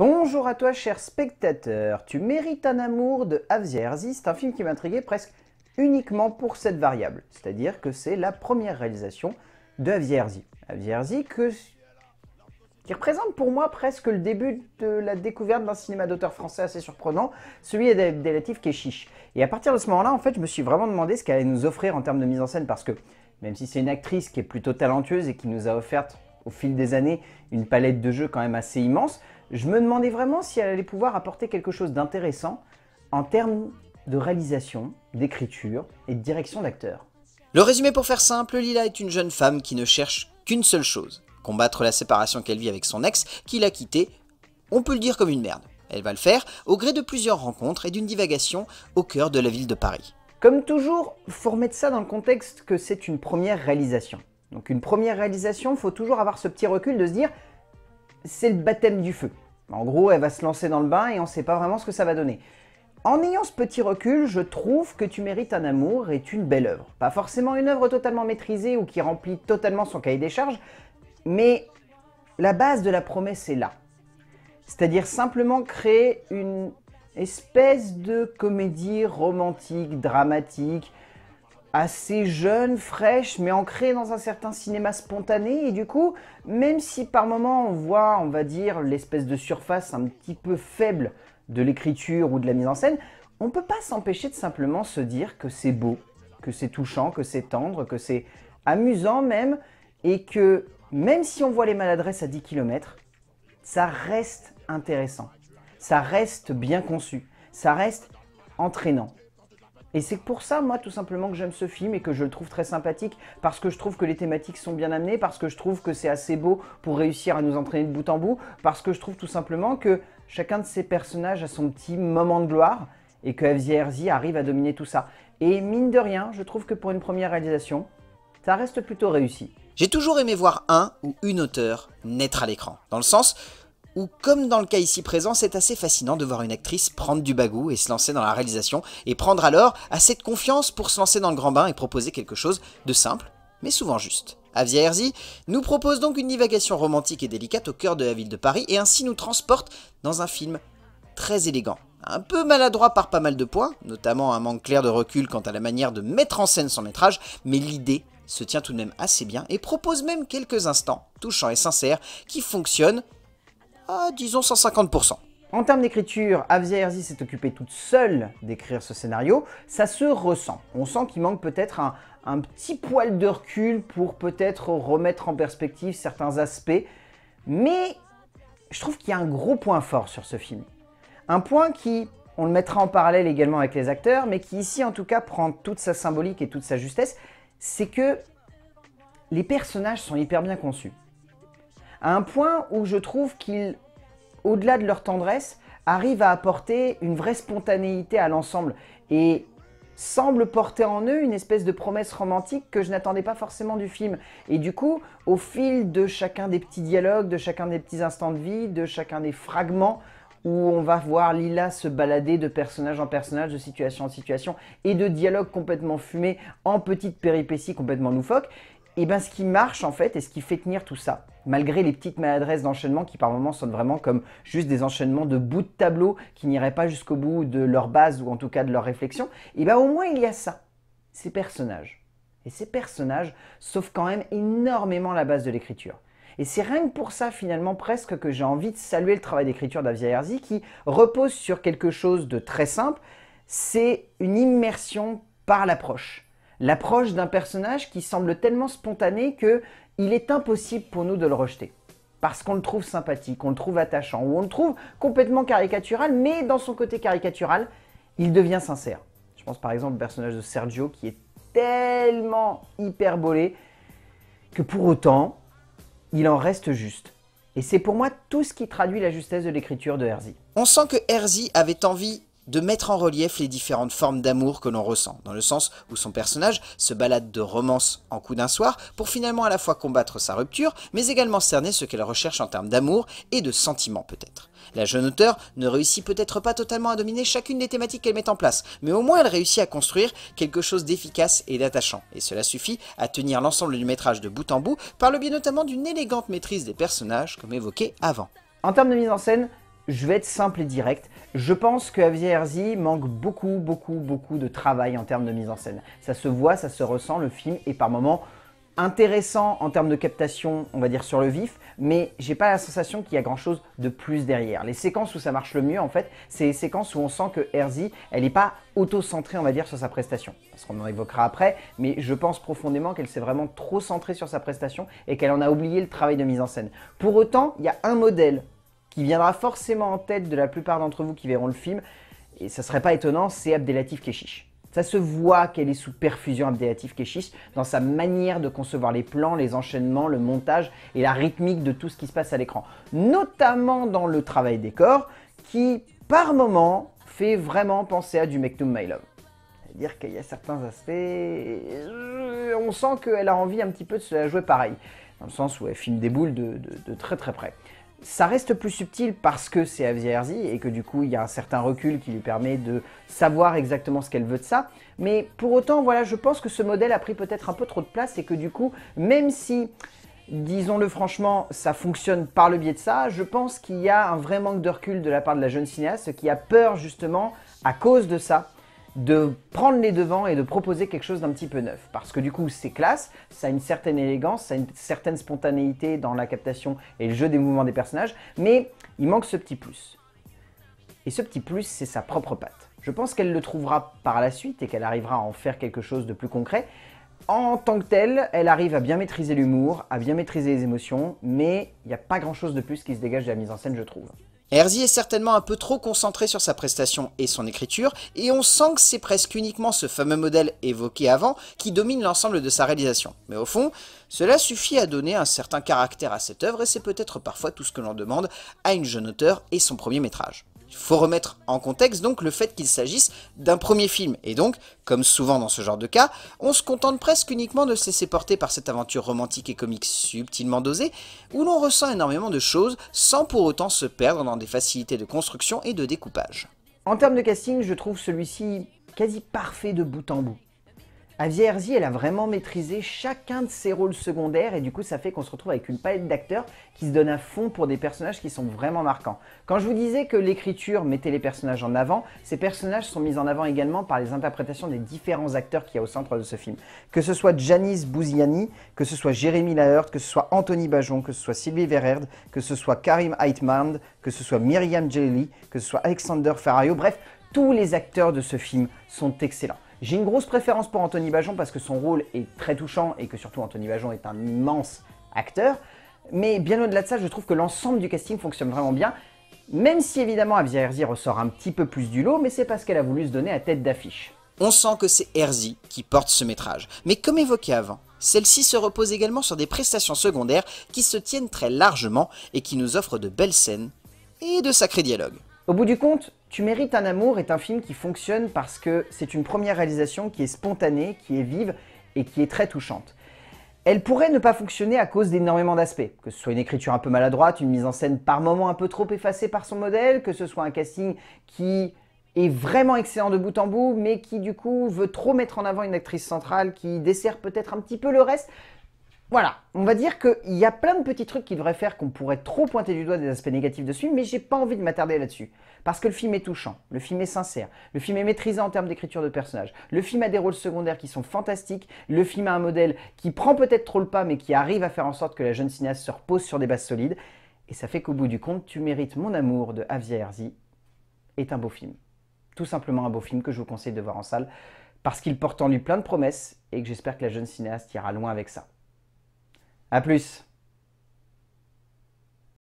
Bonjour à toi cher spectateur, tu mérites un amour de Avzia c'est un film qui intrigué presque uniquement pour cette variable, c'est-à-dire que c'est la première réalisation de Avzia Herzi. qui représente pour moi presque le début de la découverte d'un cinéma d'auteur français assez surprenant, celui des latifs qui Et à partir de ce moment-là, en fait, je me suis vraiment demandé ce qu'elle allait nous offrir en termes de mise en scène, parce que même si c'est une actrice qui est plutôt talentueuse et qui nous a offert au fil des années une palette de jeux quand même assez immense, je me demandais vraiment si elle allait pouvoir apporter quelque chose d'intéressant en termes de réalisation, d'écriture et de direction d'acteur. Le résumé pour faire simple, Lila est une jeune femme qui ne cherche qu'une seule chose, combattre la séparation qu'elle vit avec son ex, qui l'a quittée, on peut le dire comme une merde. Elle va le faire au gré de plusieurs rencontres et d'une divagation au cœur de la ville de Paris. Comme toujours, faut remettre ça dans le contexte que c'est une première réalisation. Donc une première réalisation, faut toujours avoir ce petit recul de se dire c'est le baptême du feu. En gros, elle va se lancer dans le bain et on ne sait pas vraiment ce que ça va donner. En ayant ce petit recul, je trouve que Tu mérites un amour est une belle œuvre. Pas forcément une œuvre totalement maîtrisée ou qui remplit totalement son cahier des charges, mais la base de la promesse est là. C'est-à-dire simplement créer une espèce de comédie romantique, dramatique, assez jeune, fraîche, mais ancrée dans un certain cinéma spontané. Et du coup, même si par moments on voit, on va dire, l'espèce de surface un petit peu faible de l'écriture ou de la mise en scène, on ne peut pas s'empêcher de simplement se dire que c'est beau, que c'est touchant, que c'est tendre, que c'est amusant même, et que même si on voit les maladresses à 10 km, ça reste intéressant, ça reste bien conçu, ça reste entraînant. Et c'est pour ça, moi, tout simplement, que j'aime ce film et que je le trouve très sympathique, parce que je trouve que les thématiques sont bien amenées, parce que je trouve que c'est assez beau pour réussir à nous entraîner de bout en bout, parce que je trouve tout simplement que chacun de ces personnages a son petit moment de gloire, et que FZRZ arrive à dominer tout ça. Et mine de rien, je trouve que pour une première réalisation, ça reste plutôt réussi. J'ai toujours aimé voir un ou une auteur naître à l'écran, dans le sens comme dans le cas ici présent, c'est assez fascinant de voir une actrice prendre du bagou et se lancer dans la réalisation, et prendre alors assez de confiance pour se lancer dans le grand bain et proposer quelque chose de simple, mais souvent juste. Avia Herzi nous propose donc une divagation romantique et délicate au cœur de la ville de Paris, et ainsi nous transporte dans un film très élégant, un peu maladroit par pas mal de points, notamment un manque clair de recul quant à la manière de mettre en scène son métrage, mais l'idée se tient tout de même assez bien et propose même quelques instants touchants et sincères qui fonctionnent ah, disons 150%. En termes d'écriture, Avzia s'est occupée toute seule d'écrire ce scénario, ça se ressent. On sent qu'il manque peut-être un, un petit poil de recul pour peut-être remettre en perspective certains aspects, mais je trouve qu'il y a un gros point fort sur ce film. Un point qui, on le mettra en parallèle également avec les acteurs, mais qui ici en tout cas prend toute sa symbolique et toute sa justesse, c'est que les personnages sont hyper bien conçus à un point où je trouve qu'ils, au-delà de leur tendresse, arrivent à apporter une vraie spontanéité à l'ensemble et semblent porter en eux une espèce de promesse romantique que je n'attendais pas forcément du film. Et du coup, au fil de chacun des petits dialogues, de chacun des petits instants de vie, de chacun des fragments où on va voir Lila se balader de personnage en personnage, de situation en situation, et de dialogues complètement fumés en petites péripéties complètement loufoques, et eh ben ce qui marche en fait, et ce qui fait tenir tout ça, malgré les petites maladresses d'enchaînement qui par moments sonnent vraiment comme juste des enchaînements de bouts de tableau qui n'iraient pas jusqu'au bout de leur base ou en tout cas de leur réflexion, et eh bien au moins il y a ça, ces personnages. Et ces personnages sauvent quand même énormément la base de l'écriture. Et c'est rien que pour ça finalement presque que j'ai envie de saluer le travail d'écriture d'Avia Herzi qui repose sur quelque chose de très simple, c'est une immersion par l'approche l'approche d'un personnage qui semble tellement spontané que il est impossible pour nous de le rejeter. Parce qu'on le trouve sympathique, on le trouve attachant, ou on le trouve complètement caricatural, mais dans son côté caricatural, il devient sincère. Je pense par exemple au personnage de Sergio qui est tellement hyperbolé que pour autant, il en reste juste. Et c'est pour moi tout ce qui traduit la justesse de l'écriture de Herzy. On sent que Herzy avait envie de mettre en relief les différentes formes d'amour que l'on ressent, dans le sens où son personnage se balade de romance en coup d'un soir pour finalement à la fois combattre sa rupture, mais également cerner ce qu'elle recherche en termes d'amour et de sentiments peut-être. La jeune auteure ne réussit peut-être pas totalement à dominer chacune des thématiques qu'elle met en place, mais au moins elle réussit à construire quelque chose d'efficace et d'attachant, et cela suffit à tenir l'ensemble du métrage de bout en bout par le biais notamment d'une élégante maîtrise des personnages comme évoqué avant. En termes de mise en scène, je vais être simple et direct. Je pense que Herzi manque beaucoup, beaucoup, beaucoup de travail en termes de mise en scène. Ça se voit, ça se ressent, le film est par moments intéressant en termes de captation, on va dire sur le vif, mais j'ai pas la sensation qu'il y a grand chose de plus derrière. Les séquences où ça marche le mieux, en fait, c'est les séquences où on sent que Herzi, elle n'est pas auto-centrée, on va dire, sur sa prestation. Parce qu'on en évoquera après, mais je pense profondément qu'elle s'est vraiment trop centrée sur sa prestation et qu'elle en a oublié le travail de mise en scène. Pour autant, il y a un modèle qui viendra forcément en tête de la plupart d'entre vous qui verront le film, et ça serait pas étonnant, c'est Abdelatif Kechiche. Ça se voit qu'elle est sous perfusion Abdelatif Kechiche dans sa manière de concevoir les plans, les enchaînements, le montage et la rythmique de tout ce qui se passe à l'écran. Notamment dans le travail décor, qui, par moments, fait vraiment penser à du Mektoum My Love. C'est-à-dire qu'il y a certains aspects... On sent qu'elle a envie un petit peu de se la jouer pareil. Dans le sens où elle filme des boules de très très près ça reste plus subtil parce que c'est Avia et que du coup il y a un certain recul qui lui permet de savoir exactement ce qu'elle veut de ça. Mais pour autant, voilà, je pense que ce modèle a pris peut-être un peu trop de place et que du coup, même si, disons-le franchement, ça fonctionne par le biais de ça, je pense qu'il y a un vrai manque de recul de la part de la jeune cinéaste qui a peur justement à cause de ça de prendre les devants et de proposer quelque chose d'un petit peu neuf. Parce que du coup, c'est classe, ça a une certaine élégance, ça a une certaine spontanéité dans la captation et le jeu des mouvements des personnages, mais il manque ce petit plus. Et ce petit plus, c'est sa propre patte. Je pense qu'elle le trouvera par la suite et qu'elle arrivera à en faire quelque chose de plus concret. En tant que telle, elle arrive à bien maîtriser l'humour, à bien maîtriser les émotions, mais il n'y a pas grand chose de plus qui se dégage de la mise en scène, je trouve. Herzy est certainement un peu trop concentré sur sa prestation et son écriture, et on sent que c'est presque uniquement ce fameux modèle évoqué avant qui domine l'ensemble de sa réalisation. Mais au fond, cela suffit à donner un certain caractère à cette œuvre, et c'est peut-être parfois tout ce que l'on demande à une jeune auteure et son premier métrage. Il faut remettre en contexte donc le fait qu'il s'agisse d'un premier film, et donc, comme souvent dans ce genre de cas, on se contente presque uniquement de se laisser porter par cette aventure romantique et comique subtilement dosée, où l'on ressent énormément de choses sans pour autant se perdre dans des facilités de construction et de découpage. En termes de casting, je trouve celui-ci quasi parfait de bout en bout. Viersi, elle a vraiment maîtrisé chacun de ses rôles secondaires et du coup ça fait qu'on se retrouve avec une palette d'acteurs qui se donnent un fond pour des personnages qui sont vraiment marquants. Quand je vous disais que l'écriture mettait les personnages en avant, ces personnages sont mis en avant également par les interprétations des différents acteurs qu'il y a au centre de ce film. Que ce soit Janice Bouziani, que ce soit Jérémy Laheurte, que ce soit Anthony Bajon, que ce soit Sylvie Verherde, que ce soit Karim Heitman, que ce soit Myriam Jelly, que ce soit Alexander Ferrario. bref, tous les acteurs de ce film sont excellents. J'ai une grosse préférence pour Anthony Bajon parce que son rôle est très touchant et que surtout Anthony Bajon est un immense acteur. Mais bien au-delà de ça, je trouve que l'ensemble du casting fonctionne vraiment bien. Même si évidemment Avia Herzi ressort un petit peu plus du lot, mais c'est parce qu'elle a voulu se donner à tête d'affiche. On sent que c'est Herzi qui porte ce métrage, mais comme évoqué avant, celle-ci se repose également sur des prestations secondaires qui se tiennent très largement et qui nous offrent de belles scènes et de sacrés dialogues. Au bout du compte, tu mérites un amour est un film qui fonctionne parce que c'est une première réalisation qui est spontanée, qui est vive et qui est très touchante. Elle pourrait ne pas fonctionner à cause d'énormément d'aspects, que ce soit une écriture un peu maladroite, une mise en scène par moments un peu trop effacée par son modèle, que ce soit un casting qui est vraiment excellent de bout en bout, mais qui du coup veut trop mettre en avant une actrice centrale qui dessert peut-être un petit peu le reste. Voilà, on va dire qu'il y a plein de petits trucs qui devraient faire qu'on pourrait trop pointer du doigt des aspects négatifs dessus, mais j'ai pas envie de m'attarder là-dessus. Parce que le film est touchant, le film est sincère, le film est maîtrisé en termes d'écriture de personnages, le film a des rôles secondaires qui sont fantastiques, le film a un modèle qui prend peut-être trop le pas, mais qui arrive à faire en sorte que la jeune cinéaste se repose sur des bases solides, et ça fait qu'au bout du compte, Tu mérites mon amour de Avia Herzi est un beau film. Tout simplement un beau film que je vous conseille de voir en salle, parce qu'il porte en lui plein de promesses, et que j'espère que la jeune cinéaste ira loin avec ça. A plus